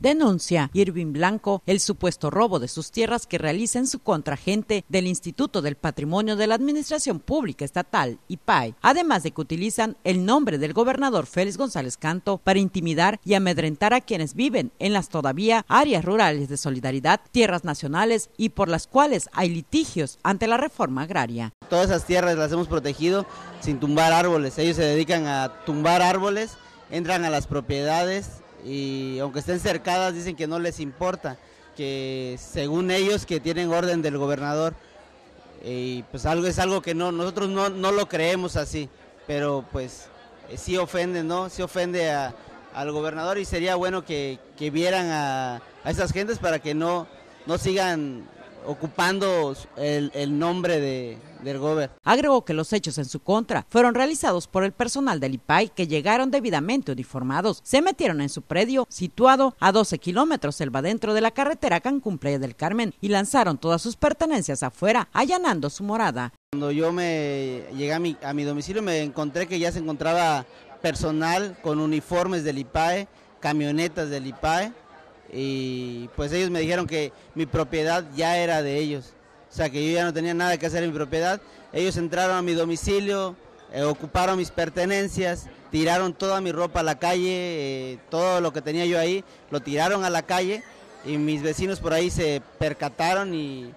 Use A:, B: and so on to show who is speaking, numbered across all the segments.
A: Denuncia Irving Blanco el supuesto robo de sus tierras que realiza en su contragente del Instituto del Patrimonio de la Administración Pública Estatal, IPAI, e, además de que utilizan el nombre del gobernador Félix González Canto para intimidar y amedrentar a quienes viven en las todavía áreas rurales de solidaridad, tierras nacionales y por las cuales hay litigios ante la reforma agraria.
B: Todas esas tierras las hemos protegido sin tumbar árboles. Ellos se dedican a tumbar árboles, entran a las propiedades y aunque estén cercadas dicen que no les importa, que según ellos que tienen orden del gobernador y pues algo es algo que no nosotros no, lo creemos así, pero pues eh, sí ofende, ¿no? Sí ofende al gobernador y sería bueno que, vieran a, esas gentes para que no, no sigan ocupando
A: el, el nombre de, del Gober. Agregó que los hechos en su contra fueron realizados por el personal del IPAE que llegaron debidamente uniformados. Se metieron en su predio, situado a 12 kilómetros selva dentro de la carretera Cancún del Carmen, y lanzaron todas sus pertenencias afuera, allanando su morada.
B: Cuando yo me llegué a mi, a mi domicilio me encontré que ya se encontraba personal con uniformes del IPAE, camionetas del IPAE, y pues ellos me dijeron que mi propiedad ya era de ellos, o sea que yo ya no tenía nada que hacer en mi propiedad, ellos entraron a mi domicilio, eh, ocuparon mis pertenencias, tiraron toda mi ropa a la calle, eh, todo lo que tenía yo ahí, lo tiraron a la calle y mis vecinos por ahí se percataron y,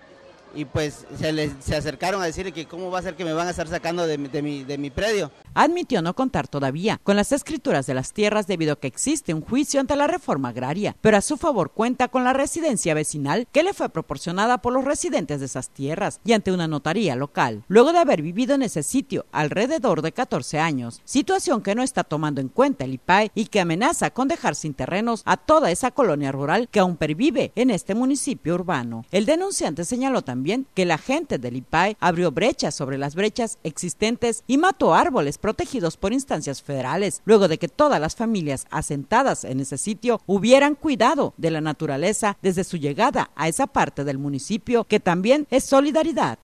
B: pues
A: se, les, acercaron a decirle que cómo va a ser que me van a estar sacando de mi predio admitió no contar todavía con las escrituras de las tierras debido a que existe un juicio ante la reforma agraria, pero a su favor cuenta con la residencia vecinal que le fue proporcionada por los residentes de esas tierras y ante una notaría local, luego de haber vivido en ese sitio alrededor de 14 años, situación que no está tomando en cuenta el IPAE y que amenaza con dejar sin terrenos a toda esa colonia rural que aún pervive en este municipio urbano. El denunciante señaló también que la gente del IPAE abrió brechas sobre las brechas existentes y mató árboles protegidos por instancias federales, luego de que todas las familias asentadas en ese sitio hubieran cuidado de la naturaleza desde su llegada a esa parte del municipio, que también es solidaridad